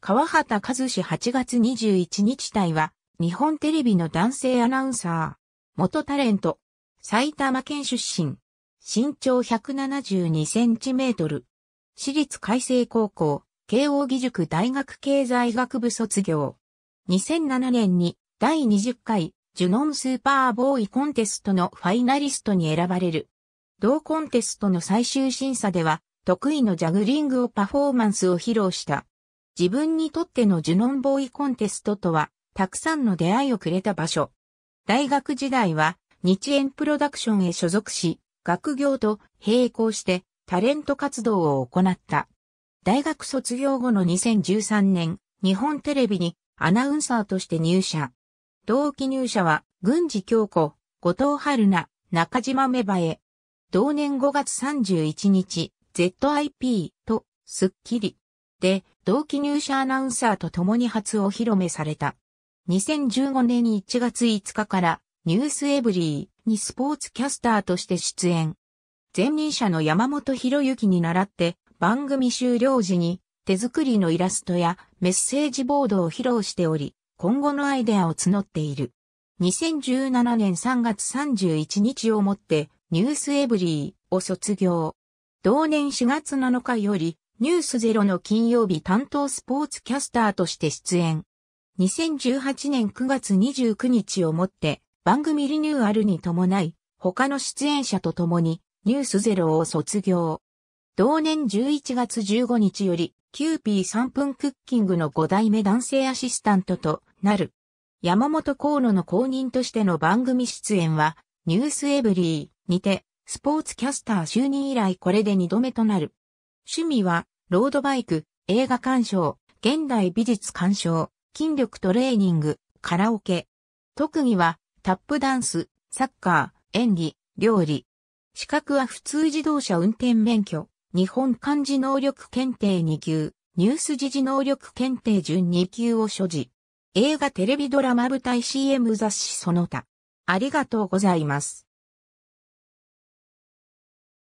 川畑和志8月21日隊は、日本テレビの男性アナウンサー、元タレント、埼玉県出身、身長172センチメートル、私立海星高校、慶応義塾大学経済学部卒業。2007年に第20回ジュノンスーパーボーイコンテストのファイナリストに選ばれる。同コンテストの最終審査では得意のジャグリングをパフォーマンスを披露した。自分にとってのジュノンボーイコンテストとは、たくさんの出会いをくれた場所。大学時代は、日円プロダクションへ所属し、学業と並行してタレント活動を行った。大学卒業後の2013年、日本テレビにアナウンサーとして入社。同期入社は、郡司京子、後藤春菜、中島芽生え。同年5月31日、ZIP と、スッキリ。で、同期入社アナウンサーと共に初お披露目された。2015年1月5日からニュースエブリーにスポーツキャスターとして出演。前任者の山本博之に倣って番組終了時に手作りのイラストやメッセージボードを披露しており、今後のアイデアを募っている。2017年3月31日をもってニュースエブリーを卒業。同年4月7日よりニュースゼロの金曜日担当スポーツキャスターとして出演。2018年9月29日をもって番組リニューアルに伴い、他の出演者と共にニュースゼロを卒業。同年11月15日より、キューピー3分クッキングの5代目男性アシスタントとなる。山本河野の公認としての番組出演は、ニュースエブリーにて、スポーツキャスター就任以来これで2度目となる。趣味は、ロードバイク、映画鑑賞、現代美術鑑賞、筋力トレーニング、カラオケ。特技は、タップダンス、サッカー、演技、料理。資格は普通自動車運転免許、日本漢字能力検定2級、ニュース時事能力検定準2級を所持。映画テレビドラマ舞台 CM 雑誌その他。ありがとうございます。